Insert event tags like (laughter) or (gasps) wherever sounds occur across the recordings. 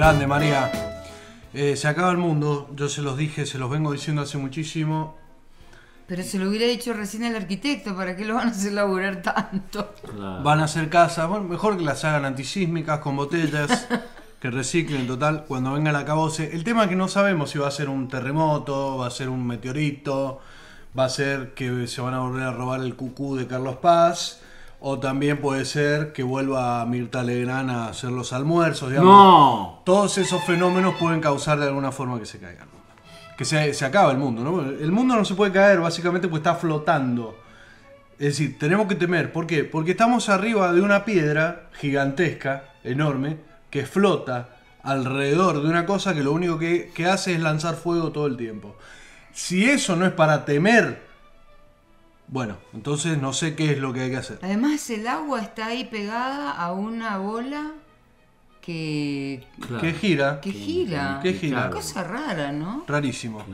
Grande, María. Eh, se acaba el mundo, yo se los dije, se los vengo diciendo hace muchísimo. Pero se lo hubiera dicho recién el arquitecto, ¿para qué lo van a hacer laburar tanto? Van a hacer casas, mejor que las hagan antisísmicas, con botellas, que reciclen, total, cuando venga la cabose. El tema es que no sabemos si va a ser un terremoto, va a ser un meteorito, va a ser que se van a volver a robar el cucú de Carlos Paz o también puede ser que vuelva Mirta Legrand a hacer los almuerzos, digamos. ¡No! Todos esos fenómenos pueden causar de alguna forma que se caiga Que se, se acaba el mundo, ¿no? El mundo no se puede caer, básicamente, pues está flotando. Es decir, tenemos que temer. ¿Por qué? Porque estamos arriba de una piedra gigantesca, enorme, que flota alrededor de una cosa que lo único que, que hace es lanzar fuego todo el tiempo. Si eso no es para temer bueno, entonces no sé qué es lo que hay que hacer. Además, el agua está ahí pegada a una bola que. Que gira. Que gira. Que gira. Una cosa rara, ¿no? Rarísimo.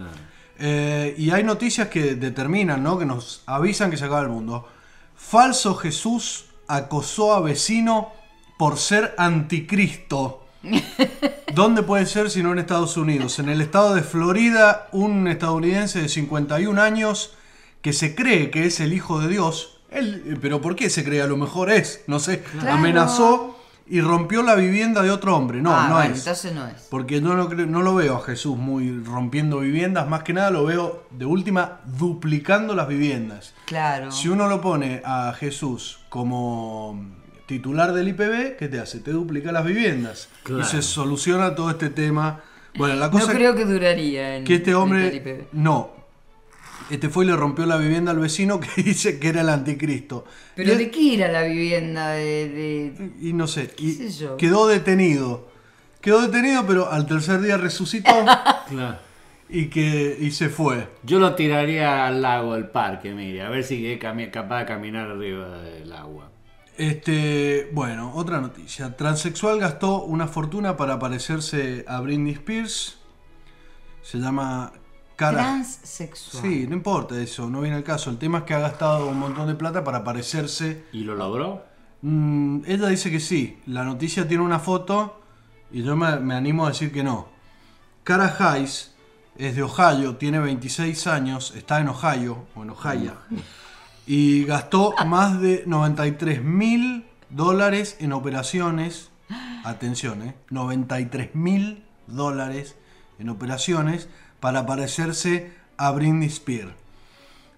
Eh, y hay noticias que determinan, ¿no? Que nos avisan que se acaba el mundo. Falso Jesús acosó a vecino por ser anticristo. (laughs) ¿Dónde puede ser si no en Estados Unidos? En el estado de Florida, un estadounidense de 51 años que se cree que es el Hijo de Dios, él, eh, pero ¿por qué se cree? A lo mejor es, no sé, amenazó y rompió la vivienda de otro hombre. No, ah, no es. Entonces no es. Porque no lo, no lo veo a Jesús muy rompiendo viviendas, más que nada lo veo de última duplicando las viviendas. Claro. Si uno lo pone a Jesús como titular del IPB, ¿qué te hace? Te duplica las viviendas. Claro. Y se soluciona todo este tema. Bueno, la cosa. No creo que duraría. En, que este hombre. No, este fue y le rompió la vivienda al vecino que (laughs) dice que era el anticristo. ¿Pero de qué era la vivienda? De, Y no sé, quedó detenido. Quedó detenido, pero al tercer día resucitó. (laughs) claro. Y, que, y se fue. Yo lo tiraría al lago, al parque, mire, a ver si es capaz de caminar arriba del agua. Este, bueno, otra noticia. Transexual gastó una fortuna para parecerse a Britney Spears. Se llama cara. Transsexual. Sí, no importa eso, no viene al caso. El tema es que ha gastado un montón de plata para parecerse. ¿Y lo logró? Mm, ella dice que sí. La noticia tiene una foto y yo me, animo a decir que no. Cara Hayes es de Ohio, tiene 26 años, está en Ohio, o en Ohio, y gastó más de 93 mil dólares en operaciones. Atención, ¿eh? 93 mil dólares en operaciones para parecerse a Britney Spears.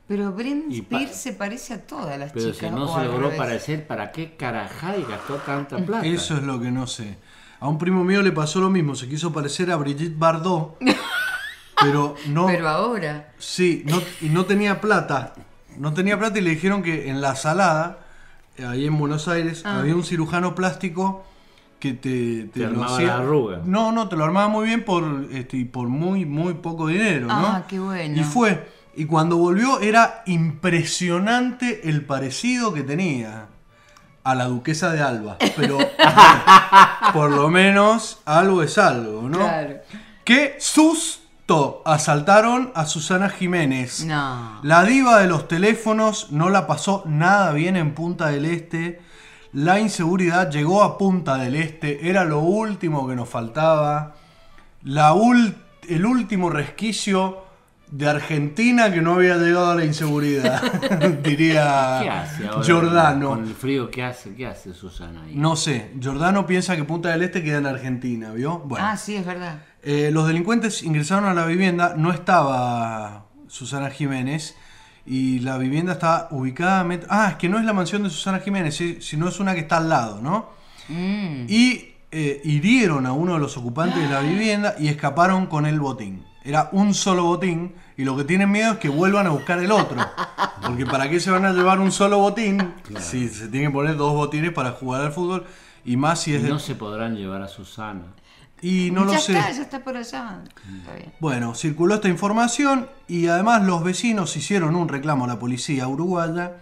Pero Britney Spears se parece a todas las chicas. Pero si no se logró parecer, ¿para qué carajay gastó tanta plata? Eso es lo que no sé. A un primo mío le pasó lo mismo, se quiso parecer a Brigitte Bardot. (laughs) pero no. Pero ahora. Sí, no, y no tenía plata. No tenía plata y le dijeron que en la salada, ahí en Buenos Aires, ah. había un cirujano plástico que te, armaba la arruga. No, no, te lo armaba muy bien por, este, por muy, muy poco dinero, ah, qué bueno. Y fue. Y cuando volvió era impresionante el parecido que tenía a la duquesa de Alba. Pero (laughs) por lo menos algo es algo, ¿no? Claro. Que susto asaltaron a Susana Jiménez. No. La diva de los teléfonos no la pasó nada bien en Punta del Este la inseguridad llegó a Punta del Este, era lo último que nos faltaba, el último resquicio de Argentina que no había llegado a la inseguridad, (laughs) diría ¿Qué Giordano. Con el frío qué hace, ¿qué hace Susana ahí? No sé, Giordano piensa que Punta del Este queda en Argentina, ¿vio? Bueno, ah, sí, es verdad. Eh, los delincuentes ingresaron a la vivienda, no estaba Susana Jiménez, y la vivienda está ubicada. Ah, es que no es la mansión de Susana Jiménez, sino es una que está al lado, ¿no? Mm. Y eh, hirieron a uno de los ocupantes de la vivienda y escaparon con el botín. Era un solo botín y lo que tienen miedo es que vuelvan a buscar el otro. Porque ¿para qué se van a llevar un solo botín? Si se tienen que poner dos botines para jugar al fútbol y más si es... de. no se podrán llevar a Susana. Y no lo sé. está, ya está por allá. Bueno, circuló esta información y además los vecinos hicieron un reclamo a la policía uruguaya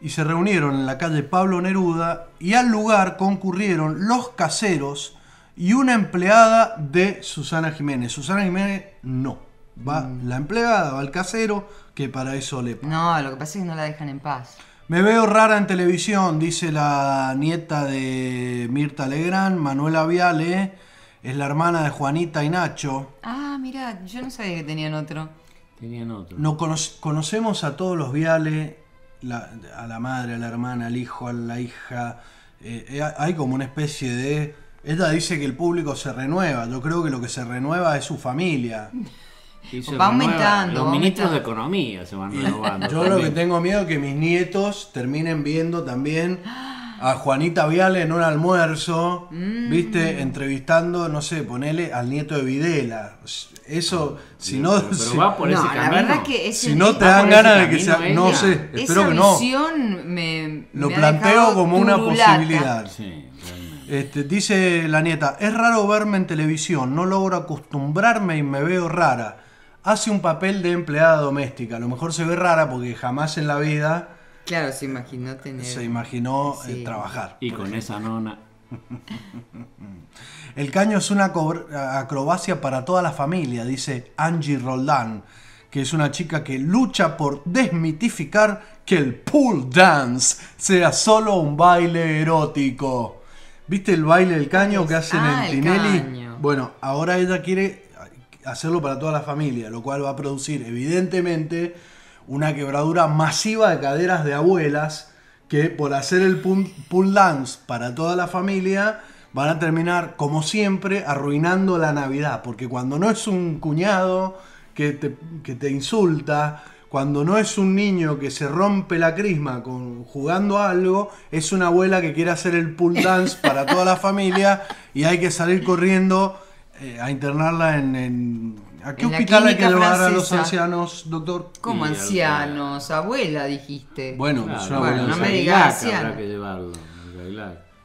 y se reunieron en la calle Pablo Neruda y al lugar concurrieron los caseros y una empleada de Susana Jiménez. Susana Jiménez no. Va mm. la empleada, va el casero, que para eso le... No, lo que pasa es que no la dejan en paz. Me veo rara en televisión, dice la nieta de Mirta Legrand, Manuela Viale es la hermana de Juanita y Nacho. Ah, mira, yo no sabía que tenían otro. Tenían otro. No conocemos a todos los viales, a la madre, a la hermana, al hijo, a la hija. Eh, eh, hay como una especie de... Ella dice que el público se renueva. Yo creo que lo que se renueva es su familia. (laughs) va aumentando. Los ministros de Economía se van renovando. (laughs) Yo lo que tengo miedo es que mis nietos terminen viendo también (gasps) ah, a Juanita Viale en un almuerzo, mm. viste, entrevistando, no sé, ponele al nieto de Videla. Eso, ah, si no. Pero, por si no te dan ganas de que sea. No sé, espero que no. me, Lo planteo como una posibilidad. Este, dice la nieta, es raro verme en televisión, no logro acostumbrarme y me veo rara. Hace un papel de empleada doméstica, a lo mejor se ve rara porque jamás en la vida Claro, se imaginó tener. Se imaginó eh, trabajar. Y con esa nona. (laughs) El caño es una acrobacia para toda la familia, dice Angie Roldán, que es una chica que lucha por desmitificar que el pool dance sea solo un baile erótico. ¿Viste el baile del caño que ah, hacen ah, en Tinelli? Bueno, ahora ella quiere hacerlo para toda la familia, lo cual va a producir evidentemente una quebradura masiva de caderas de abuelas que por hacer el pull dance para toda la familia van a terminar, como siempre, arruinando la Navidad. Porque cuando no es un cuñado que te, que te insulta, cuando no es un niño que se rompe la crisma con, jugando algo, es una abuela que quiere hacer el pull dance (laughs) para toda la familia y hay que salir corriendo eh, a internarla en ¿A qué hospital hay que llevar a los ancianos, doctor? Como ancianos? Abuela, dijiste. Bueno, no me digas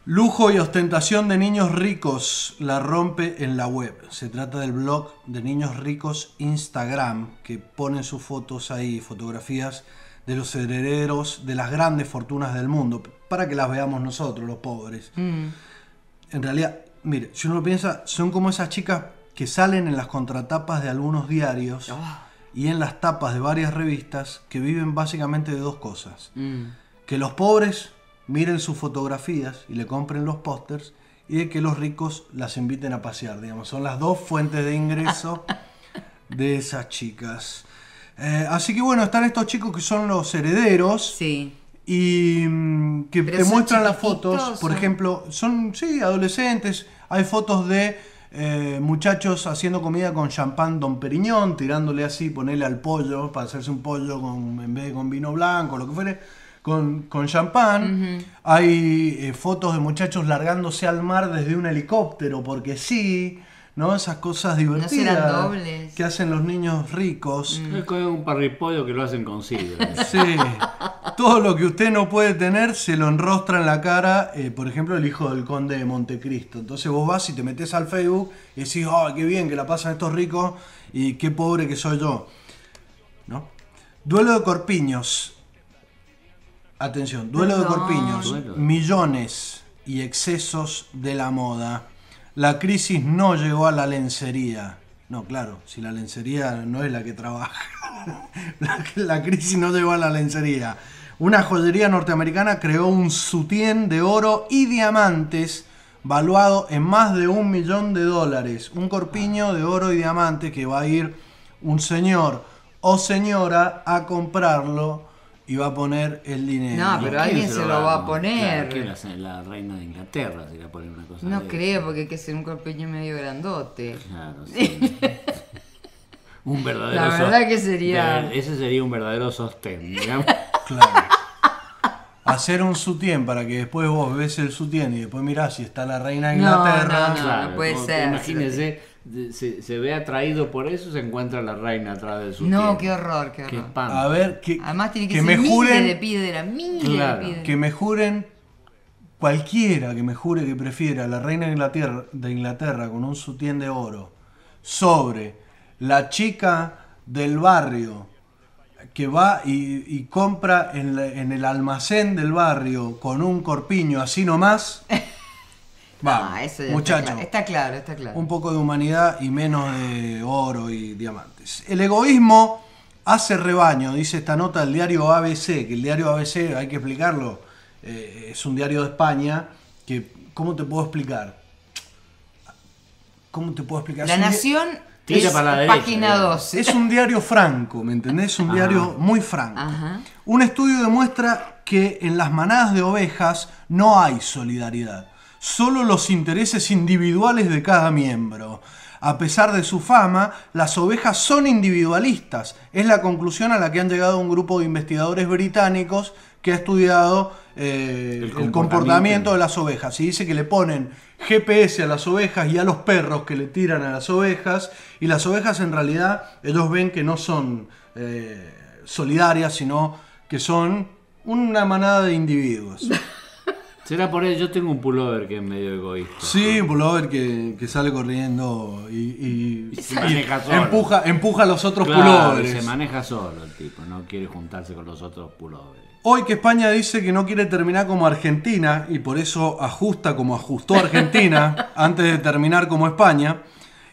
Lujo y ostentación de niños ricos la rompe en la web. Se trata del blog de niños ricos Instagram, que ponen sus fotos ahí, fotografías de los herederos de las grandes fortunas del mundo, para que las veamos nosotros, los pobres. Mm. En realidad, mire, si uno lo piensa, son como esas chicas que salen en las contratapas de algunos diarios ah. y en las tapas de varias revistas que viven básicamente de dos cosas. Mm. Que los pobres miren sus fotografías y le compren los pósters y de que los ricos las inviten a pasear. Digamos, son las dos fuentes de ingreso (laughs) de esas chicas. Eh, así que bueno, están estos chicos que son los herederos. Y mm, que te muestran las fotos, por ejemplo, son, sí, adolescentes. Hay fotos de eh, muchachos haciendo comida con champán Don Periñón, tirándole así, ponerle al pollo, para hacerse un pollo con, en vez de con vino blanco, lo que fuere, con, champán. Hay eh, fotos de muchachos largándose al mar desde un helicóptero, porque sí. ¿no? Esas cosas divertidas que hacen los niños ricos. Mm. un parripollo que lo hacen con Sí, (laughs) todo lo que usted no puede tener se lo enrostra en la cara, eh, por ejemplo, el hijo del conde de Montecristo. Entonces vos vas y te metes al Facebook y decís, ¡ay, qué bien que la pasan estos ricos y qué pobre que soy yo! ¿No? Duelo de corpiños. Atención, duelo de corpiños. Millones y excesos de la moda. La crisis no llegó a la lencería. No, claro, si la lencería no es la que trabaja. (laughs) la, crisis no llegó a la lencería. Una joyería norteamericana creó un sutién de oro y diamantes valuado en más de un millón de dólares. Un corpiño de oro y diamantes que va a ir un señor o señora a comprarlo y va a poner el dinero. No, pero alguien se lo, va, a poner. la, reina de Inglaterra se va a poner una cosa. No creo, porque hay que ser un corpiño medio grandote. Claro, (laughs) un verdadero La verdad que sería. Ese sería un verdadero sostén, digamos. (laughs) claro. Hacer un sutién para que después vos ves el sutién y después mirás si está la reina de Inglaterra. No, no, no, puede ser. Imagínense, se, ve atraído por eso se encuentra la reina atrás del sutién. No, qué horror, qué horror. A ver, que, Además tiene que, ser me juren, de piedra, de piedra. Que me juren cualquiera que me jure que prefiera a la reina de Inglaterra, de Inglaterra con un sutién de oro sobre la chica del barrio que va y, compra en, el almacén del barrio con un corpiño así nomás. (laughs) va, ah, muchacho. Está, claro, está claro. Un poco de humanidad y menos de oro y diamantes. El egoísmo hace rebaño, dice esta nota del diario ABC, que el diario ABC, hay que explicarlo, eh, es un diario de España, que, ¿cómo te puedo explicar? ¿Cómo te puedo explicar? La Nación es página 12. Es un diario franco, ¿me entendés? Es Un diario muy franco. Un estudio demuestra que en las manadas de ovejas no hay solidaridad, solo los intereses individuales de cada miembro. A pesar de su fama, las ovejas son individualistas. Es la conclusión a la que han llegado un grupo de investigadores británicos que ha estudiado eh, el, comportamiento. el comportamiento de las ovejas. Y dice que le ponen GPS a las ovejas y a los perros que le tiran a las ovejas. Y las ovejas en realidad ellos ven que no son eh, solidarias, sino que son una manada de individuos. (laughs) Será por eso, yo tengo un pullover que es medio egoísta. Sí, un pullover que, sale corriendo y, maneja solo. Empuja, empuja a los otros claro, Se maneja solo el tipo, no quiere juntarse con los otros pullovers. Hoy que España dice que no quiere terminar como Argentina y por eso ajusta como ajustó Argentina (laughs) antes de terminar como España,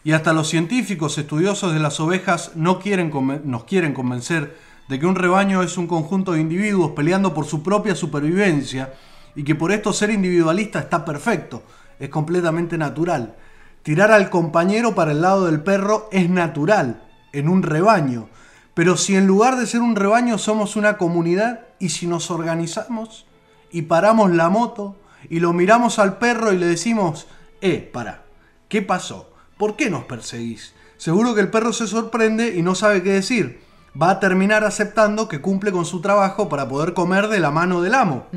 y hasta los científicos estudiosos de las ovejas no quieren nos quieren convencer de que un rebaño es un conjunto de individuos peleando por su propia supervivencia y que por esto ser individualista está perfecto, es completamente natural. Tirar al compañero para el lado del perro es natural en un rebaño pero si en lugar de ser un rebaño somos una comunidad y si nos organizamos y paramos la moto y lo miramos al perro y le decimos, eh, para, ¿qué pasó? ¿Por qué nos perseguís? Seguro que el perro se sorprende y no sabe qué decir. Va a terminar aceptando que cumple con su trabajo para poder comer de la mano del amo.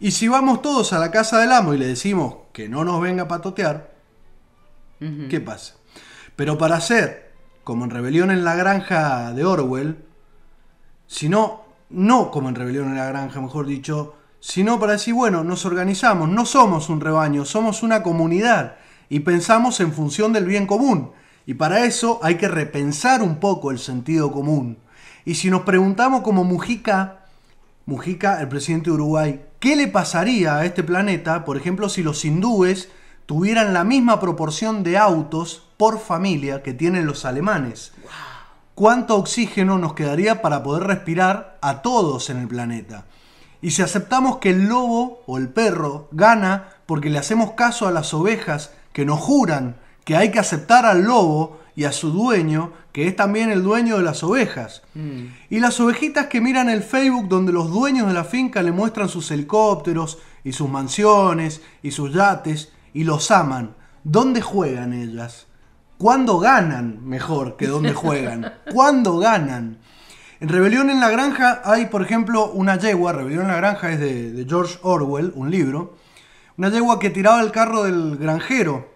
Y si vamos todos a la casa del amo y le decimos que no nos venga a patotear, ¿qué pasa? Pero para hacer como en Rebelión en la Granja de Orwell, sino, no como en Rebelión en la Granja, mejor dicho, sino para decir, bueno, nos organizamos, no somos un rebaño, somos una comunidad y pensamos en función del bien común. Y para eso hay que repensar un poco el sentido común. Y si nos preguntamos como Mujica, Mujica, el presidente de Uruguay, ¿qué le pasaría a este planeta, por ejemplo, si los hindúes tuvieran la misma proporción de autos por familia que tienen los alemanes. ¿Cuánto oxígeno nos quedaría para poder respirar a todos en el planeta? Y si aceptamos que el lobo o el perro gana porque le hacemos caso a las ovejas que nos juran que hay que aceptar al lobo y a su dueño, que es también el dueño de las ovejas. Mm. Y las ovejitas que miran el Facebook donde los dueños de la finca le muestran sus helicópteros y sus mansiones y sus yates y los aman. ¿Dónde juegan ellas? cuándo ganan mejor que dónde juegan. ¿Cuándo ganan? En Rebelión en la Granja hay, por ejemplo, una yegua. Rebelión en la Granja es de, George Orwell, un libro. Una yegua que tiraba el carro del granjero.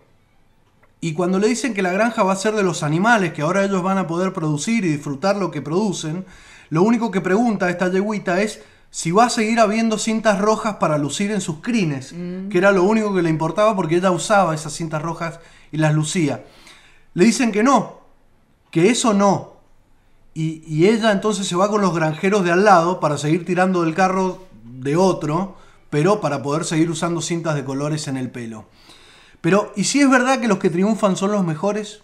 Y cuando le dicen que la granja va a ser de los animales, que ahora ellos van a poder producir y disfrutar lo que producen, lo único que pregunta esta yeguita es si va a seguir habiendo cintas rojas para lucir en sus crines, mm. que era lo único que le importaba porque ella usaba esas cintas rojas y las lucía le dicen que no, que eso no. Y, ella entonces se va con los granjeros de al lado para seguir tirando del carro de otro, pero para poder seguir usando cintas de colores en el pelo. Pero, ¿y si es verdad que los que triunfan son los mejores?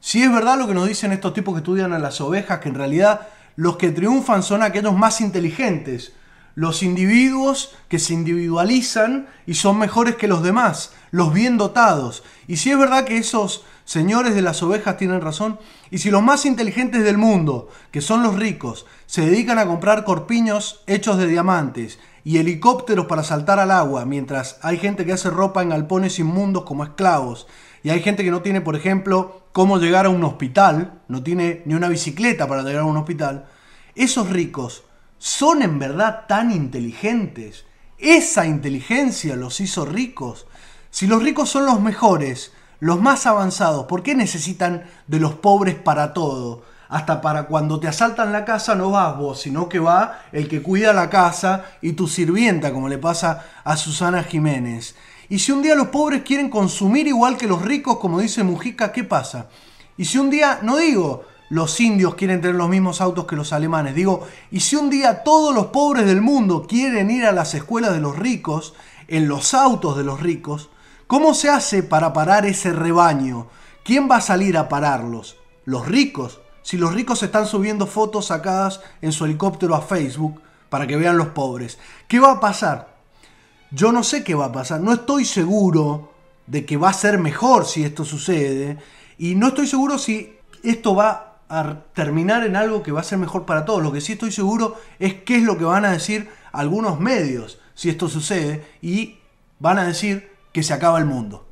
Si es verdad lo que nos dicen estos tipos que estudian a las ovejas, que en realidad los que triunfan son aquellos más inteligentes, los individuos que se individualizan y son mejores que los demás, los bien dotados. Y si es verdad que esos señores de las ovejas tienen razón, y si los más inteligentes del mundo, que son los ricos, se dedican a comprar corpiños hechos de diamantes y helicópteros para saltar al agua, mientras hay gente que hace ropa en galpones inmundos como esclavos, y hay gente que no tiene, por ejemplo, cómo llegar a un hospital, no tiene ni una bicicleta para llegar a un hospital, esos ricos son en verdad tan inteligentes. Esa inteligencia los hizo ricos. Si los ricos son los mejores, los más avanzados, ¿por qué necesitan de los pobres para todo? Hasta para cuando te asaltan la casa no vas vos, sino que va el que cuida la casa y tu sirvienta, como le pasa a Susana Jiménez. Y si un día los pobres quieren consumir igual que los ricos, como dice Mujica, ¿qué pasa? Y si un día, no digo, los indios quieren tener los mismos autos que los alemanes, digo, y si un día todos los pobres del mundo quieren ir a las escuelas de los ricos, en los autos de los ricos, ¿Cómo se hace para parar ese rebaño? ¿Quién va a salir a pararlos? ¿Los ricos? Si los ricos están subiendo fotos sacadas en su helicóptero a Facebook para que vean los pobres. ¿Qué va a pasar? Yo no sé qué va a pasar. No estoy seguro de que va a ser mejor si esto sucede. Y no estoy seguro si esto va a terminar en algo que va a ser mejor para todos. Lo que sí estoy seguro es qué es lo que van a decir algunos medios si esto sucede. Y van a decir, que se acaba el mundo.